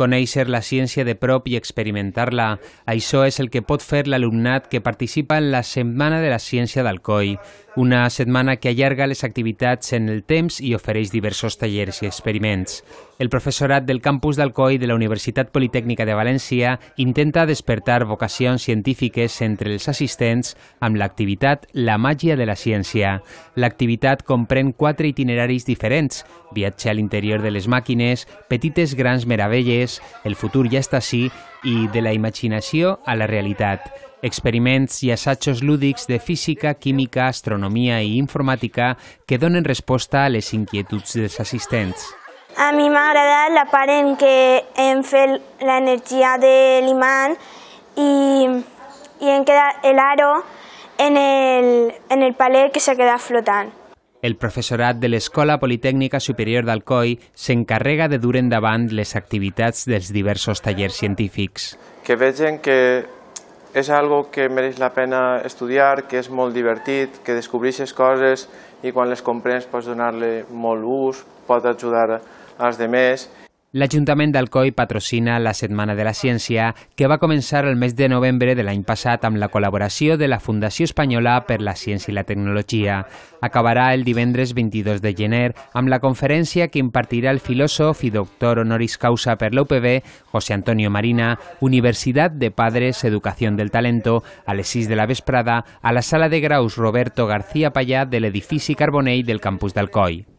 Conèixer la ciència de prop i experimentar-la, això és el que pot fer l'alumnat que participa en la Setmana de la Ciència d'Alcoi, una setmana que allarga les activitats en el temps i ofereix diversos tallers i experiments. El professorat del campus d'Alcoi de la Universitat Politècnica de València intenta despertar vocacions científiques entre els assistents amb l'activitat La màgia de la ciència. L'activitat comprèn quatre itineraris diferents, viatge a l'interior de les màquines, petites grans meravelles, el futur ja està així i de la imaginació a la realitat. Experiments i assajos lúdics de física, química, astronomia i informàtica que donen resposta a les inquietuds dels assistents. A mi m'ha agradat la part en què hem fet l'energia de l'imant i, i en quedat l'aro en el, en el palet que se queda flotant. El professorat de l'Escola Politècnica Superior d'Alcoi s'encarrega de dur endavant les activitats dels diversos tallers científics. Que vegin que és algo que mereix la pena estudiar, que és molt divertit, que descobreixes coses i quan les comprens pots donar-li molt ús, pot ajudar als demés. L'Ajuntament d'Alcoi patrocina la Setmana de la Ciència, que va començar el mes de novembre de l'any passat amb la col·laboració de la Fundació Espanyola per la Ciència i la Tecnologia. Acabarà el divendres 22 de gener amb la conferència que impartirà el filòsof i doctor honoris causa per l'UPB, José Antonio Marina, Universitat de Padres Educació del Talento, a les 6 de la vesprada, a la sala de graus Roberto García Pallà de l'edifici Carbonell del campus d'Alcoi.